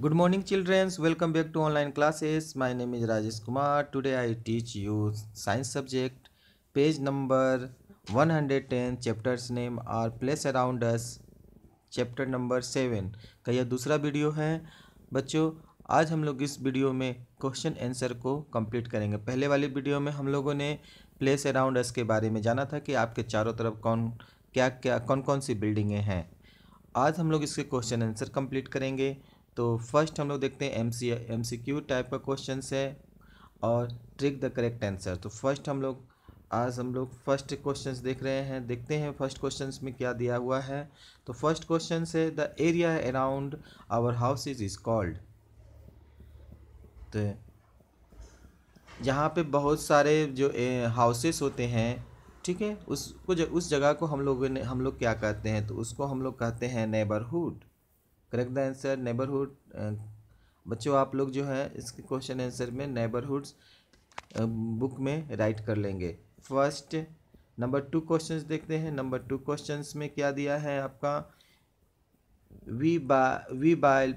good morning childrens welcome back to online classes my name is Rajesh Kumar today I teach you science subject page number 110 chapters name are places around us chapter number seven का यह दूसरा video है बच्चों आज हम लोग इस video में क्वेश्चन आंसर को कंप्लीट करेंगे पहले वाली वीडियो में हम लोगों ने प्लेस अराउंड अस के बारे में जाना था कि आपके चारों तरफ कौन क्या क्या कौन कौन सी बिल्डिंगें हैं आज हम लोग इसके क्वेश्चन आंसर कंप्लीट करेंगे तो फर्स्ट हम लोग देखते हैं M C M C Q type का क्वेश्चन है और ट्रिक द करेक्ट आंसर तो फर्स्ट हम लोग आज हम लोग फर्स्ट क्वेश्चन देख रहे हैं देखते हैं फर्स्ट क्वेश्चन में क्या दिया हुआ है तो फर्स्ट क्वेश्चन है the area around our house is is called तो यहाँ पे बहुत सारे जो हाउसेस होते हैं ठीक है उसको उस जगह को हम लोग हम लोग क्या कहते हैं तो उसको हम लोग कहते हैं neighbourhood correct the answer neighbourhood बच्चों आप लोग जो है इस क्वेश्चन आंसर में नेबरहुड्स बुक में राइट कर लेंगे फर्स्ट नंबर टू क्वेश्चंस देखते हैं नंबर टू क्वेश्चंस में क्या दिया है आपका वी बा we buy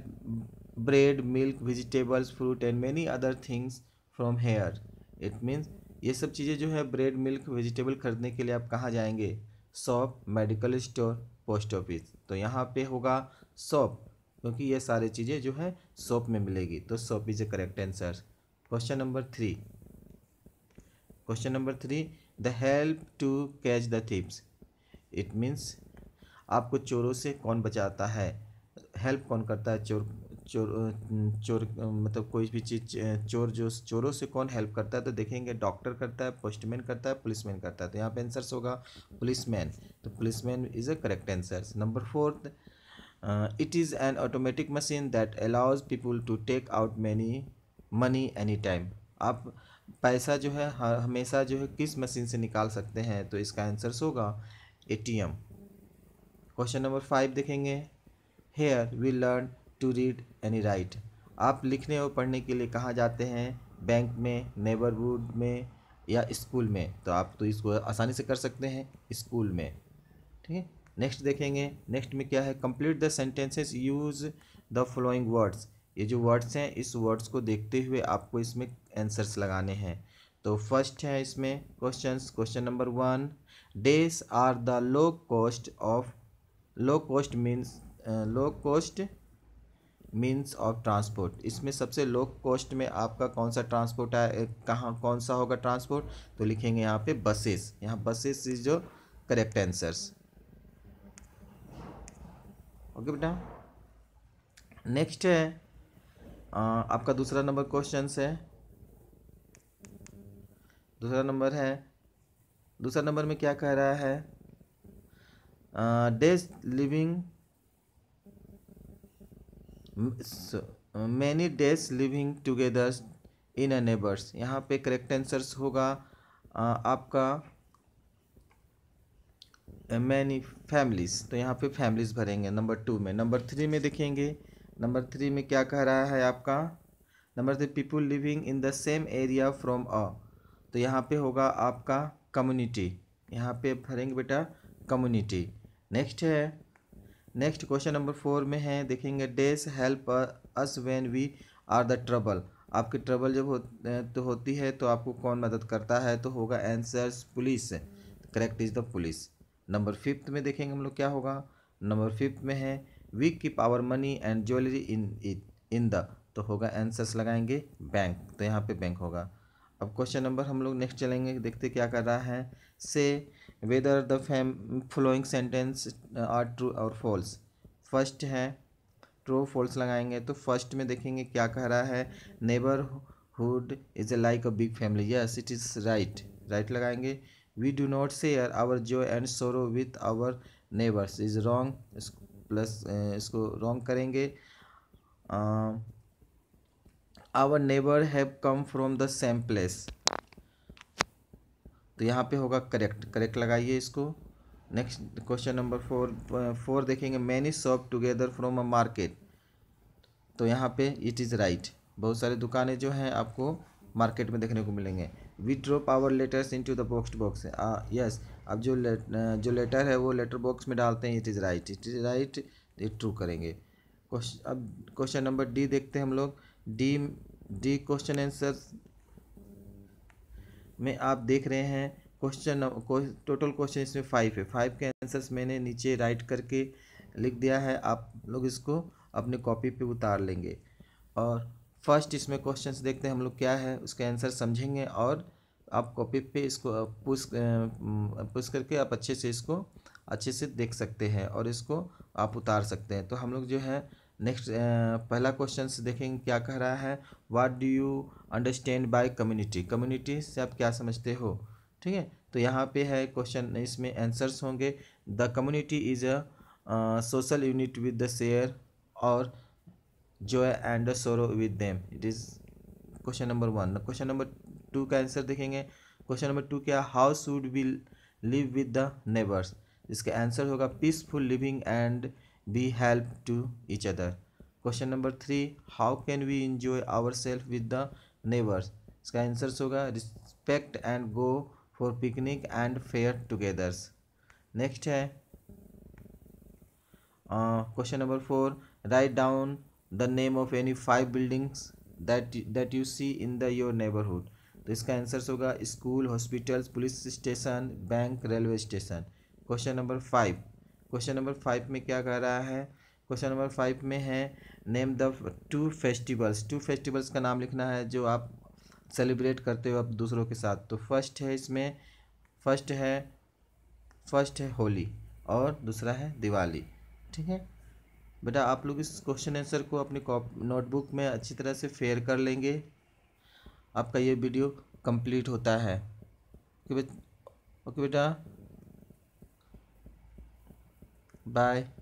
bread milk vegetables fruit and many other things from here it means ये सब चीज़ें जो है ब्रेड मिल्क वेजिटेबल खरीदने के लिए आप कहाँ जाएंगे shop medical store post office तो यहाँ पे होगा सॉप क्योंकि ये सारी चीज़ें जो है सॉप में मिलेगी तो shop is a correct answer question number three question number three the help to catch the thieves it means आपको चोरों से कौन बचाता है हेल्प कौन करता है चोर चोर चोर मतलब कोई भी चीज़ चोर जो चोरों से कौन हेल्प करता है तो देखेंगे डॉक्टर करता है पोस्टमैन करता है पुलिसमैन करता है तो यहाँ पे आंसर्स होगा पुलिसमैन तो policeman is a correct answer number fourth Uh, it is an automatic machine that allows people to take out many money any time आप पैसा जो है हाँ, हमेशा जो है किस मशीन से निकाल सकते हैं तो इसका आंसर होगा A T M question number five देखेंगे here we learn to read any write आप लिखने और पढ़ने के लिए कहाँ जाते हैं बैंक में नेबरहुड में या स्कूल में तो आप तो इसको आसानी से कर सकते हैं स्कूल में ठीक है नेक्स्ट देखेंगे नेक्स्ट में क्या है complete the sentences use the following words ये जो वर्ड्स हैं इस वर्ड्स को देखते हुए आपको इसमें आंसर्स लगाने हैं तो फर्स्ट है इसमें question question number one these are the low cost of low cost means low cost means of transport इसमें सबसे लो कॉस्ट में आपका कौन सा ट्रांसपोर्ट है कहाँ कौन सा होगा ट्रांसपोर्ट तो लिखेंगे यहाँ पे बसेस यहाँ बसेस इज जो करेक्ट आंसर्स ओके बेटा नेक्स्ट है आपका दूसरा नंबर क्वेश्चन है दूसरा नंबर है दूसरा नंबर में क्या कह रहा है these living many these living togethers in a neighbours यहाँ पे करेक्ट आंसर्स होगा आ, आपका मैनी फैमिलीज़ तो यहाँ पे फैमिलीज़ भरेंगे नंबर टू में नंबर थ्री में देखेंगे नंबर थ्री में क्या कह रहा है आपका number three people living in the same area from a तो यहाँ पे होगा आपका कम्युनिटी यहाँ पे भरेंगे बेटा कम्युनिटी नेक्स्ट है नेक्स्ट क्वेश्चन नंबर फोर में है देखेंगे these help us when we are the trouble आपकी ट्रबल जब हो तो होती है तो आपको कौन मदद करता है तो होगा answers police correct is the police number fifth में देखेंगे हम लोग क्या होगा नंबर फिफ्थ में है we keep our money and jewellery in it in the तो होगा आंसर्स लगाएंगे बैंक तो यहाँ पे बैंक होगा अब क्वेश्चन नंबर हम लोग नेक्स्ट चलेंगे देखते क्या कर रहा है से whether the following sentence are true और फॉल्स फर्स्ट है ट्रू फॉल्स लगाएंगे तो फर्स्ट में देखेंगे क्या कह रहा है neighbourhood is a like a big family yes it is right right लगाएंगे we do not share our joy and sorrow with our neighbours is wrong plus इसको रॉन्ग करेंगे our neighbour have come from the same place तो यहाँ पे होगा correct correct लगाइए इसको next question number four four देखेंगे many shop together from a market तो यहाँ पे इट इज़ राइट बहुत सारे दुकानें जो हैं आपको मार्केट में देखने को मिलेंगे withdraw power letters into the box box yes अब जो लेट, जो लेटर है वो लेटर बॉक्स में डालते हैं it is right it is right ये ट्रू करेंगे क्वेश्चन अब क्वेश्चन नंबर डी देखते हैं हम लोग डी डी क्वेश्चन आंसर में आप देख रहे हैं क्वेश्चन टोटल क्वेश्चन इसमें फाइव है फाइव के आंसर्स मैंने नीचे राइट करके लिख दिया है आप लोग इसको अपने कॉपी पे उतार लेंगे और फर्स्ट इसमें क्वेश्चन देखते हैं हम लोग क्या है उसके आंसर समझेंगे और आप कॉपी पे इसको पुश पुश करके आप अच्छे से इसको अच्छे से देख सकते हैं और इसको आप उतार सकते हैं तो हम लोग जो है नेक्स्ट पहला क्वेश्चन देखेंगे क्या कह रहा है what do you understand by community community से आप क्या समझते हो ठीक है तो यहाँ पे है क्वेश्चन इसमें आंसर्स होंगे the community is a social unit with the share और joy and sorrow with them it is question number one question number two का आंसर देखेंगे क्वेश्चन नंबर टू क्या how should we live with the neighbours इसका answer होगा peaceful living and be help to each other question number three how can we enjoy our self with the neighbours इसका answer होगा respect and go for picnic and fair togethers next है question number four write down the name of any five buildings that that you see in the your neighbourhood तो इसका answer होगा school hospitals police station bank railway station question number five question number five में क्या कह रहा है question number five में है name the two festivals two festivals का नाम लिखना है जो आप सेलिब्रेट करते हो आप दूसरों के साथ तो फर्स्ट है इसमें फर्स्ट है फर्स्ट है होली और दूसरा है दिवाली ठीक है बेटा आप लोग इस क्वेश्चन आंसर को अपनी नोटबुक में अच्छी तरह से फेयर कर लेंगे आपका ये वीडियो कंप्लीट होता है ओके बेटा बाय